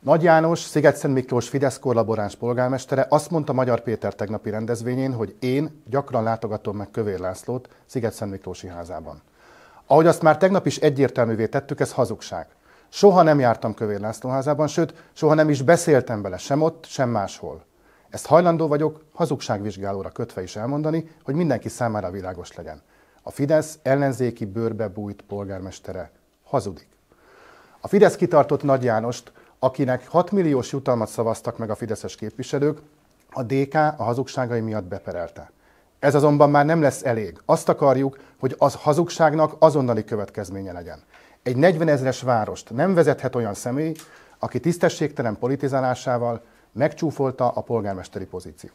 Nagy János, Szigetszent Miklós Fidesz kollaboráns polgármestere azt mondta Magyar Péter tegnapi rendezvényén, hogy én gyakran látogatom meg Kövér Lászlót Szigetszent Miklósi házában. Ahogy azt már tegnap is egyértelművé tettük, ez hazugság. Soha nem jártam Kövér László házában, sőt, soha nem is beszéltem vele sem ott, sem máshol. Ezt hajlandó vagyok hazugságvizsgálóra kötve is elmondani, hogy mindenki számára világos legyen. A Fidesz ellenzéki bőrbe bújt polgármestere hazudik. A Fidesz kitartott Nagy Jánost akinek 6 milliós jutalmat szavaztak meg a fideszes képviselők, a DK a hazugságai miatt beperelte. Ez azonban már nem lesz elég. Azt akarjuk, hogy az hazugságnak azonnali következménye legyen. Egy 40 ezres várost nem vezethet olyan személy, aki tisztességtelen politizálásával megcsúfolta a polgármesteri pozíciót.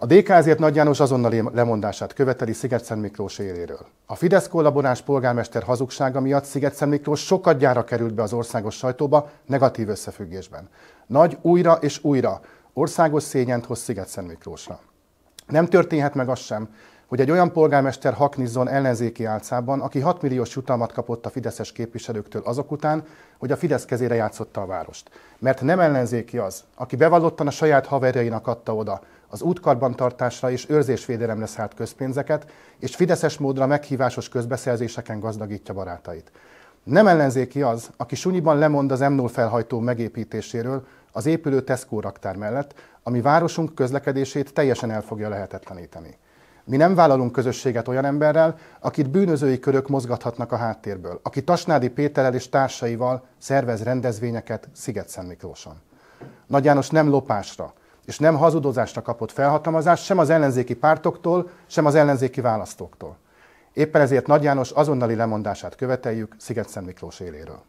A DK ezért Nagy János azonnali lemondását követeli sziget Miklós éléről. A Fidesz kollaboráns polgármester hazugsága miatt sziget Miklós sokat gyára került be az országos sajtóba negatív összefüggésben. Nagy újra és újra országos szégyent hoz sziget Miklósra. Nem történhet meg az sem, hogy egy olyan polgármester haknizzon ellenzéki álcában, aki 6 milliós jutalmat kapott a fideszes képviselőktől azok után, hogy a Fidesz kezére játszotta a várost. Mert nem ellenzéki az, aki bevallottan a saját haverjainak adta oda, az útkarbantartásra és őrzésvédelemre szánt közpénzeket, és fideszes módra meghívásos közbeszerzéseken gazdagítja barátait. Nem ellenzéki az, aki sunyiban lemond az M0 felhajtó megépítéséről az épülő Tesco raktár mellett, ami városunk közlekedését teljesen el fogja lehetetleníteni. Mi nem vállalunk közösséget olyan emberrel, akit bűnözői körök mozgathatnak a háttérből, aki Tasnádi Péterrel és társaival szervez rendezvényeket Sziget-Szent Miklóson. Nagy János nem lopásra, és nem hazudozásra kapott felhatalmazást sem az ellenzéki pártoktól, sem az ellenzéki választóktól. Éppen ezért Nagy János azonnali lemondását követeljük Sziget-Szent Miklós éléről.